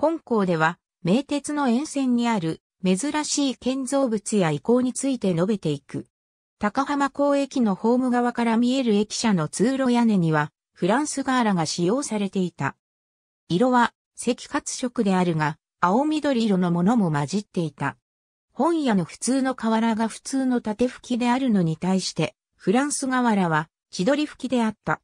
本校では、名鉄の沿線にある珍しい建造物や遺構について述べていく。高浜港駅のホーム側から見える駅舎の通路屋根には、フランスガーラが使用されていた。色は赤褐色であるが、青緑色のものも混じっていた。本屋の普通の瓦が普通の縦吹きであるのに対して、フランス瓦は千鳥吹きであった。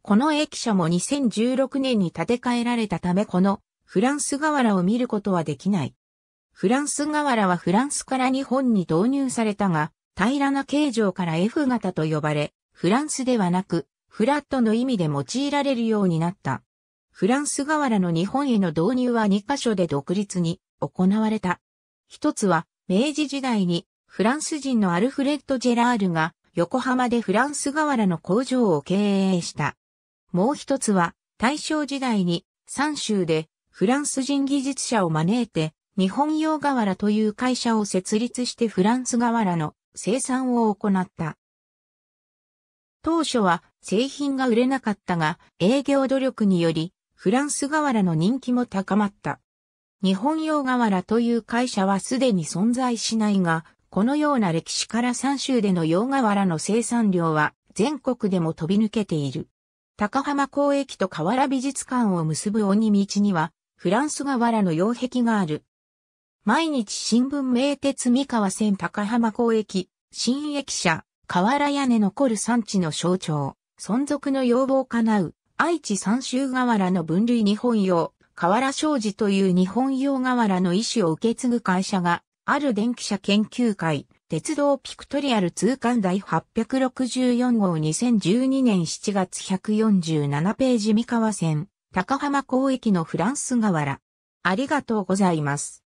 この駅舎も2016年に建て替えられたためこのフランス瓦を見ることはできない。フランス瓦はフランスから日本に導入されたが、平らな形状から F 型と呼ばれ、フランスではなく、フラットの意味で用いられるようになった。フランス瓦の日本への導入は2カ所で独立に行われた。一つは、明治時代にフランス人のアルフレッド・ジェラールが横浜でフランス瓦の工場を経営した。もう一つは、大正時代に三州でフランス人技術者を招いて、日本用瓦という会社を設立してフランス瓦の生産を行った。当初は製品が売れなかったが、営業努力により、フランス瓦の人気も高まった。日本用瓦という会社はすでに存在しないが、このような歴史から3州での洋瓦の生産量は全国でも飛び抜けている。高浜公駅と河原美術館を結ぶ鬼道には、フランス瓦の擁壁がある。毎日新聞名鉄三河線高浜港駅、新駅舎、瓦屋根残る産地の象徴、存続の要望叶う、愛知三州瓦の分類日本用、瓦商事という日本用瓦の意思を受け継ぐ会社が、ある電気車研究会、鉄道ピクトリアル通貫第864号2012年7月147ページ三河線、高浜港駅のフランス河原。ありがとうございます。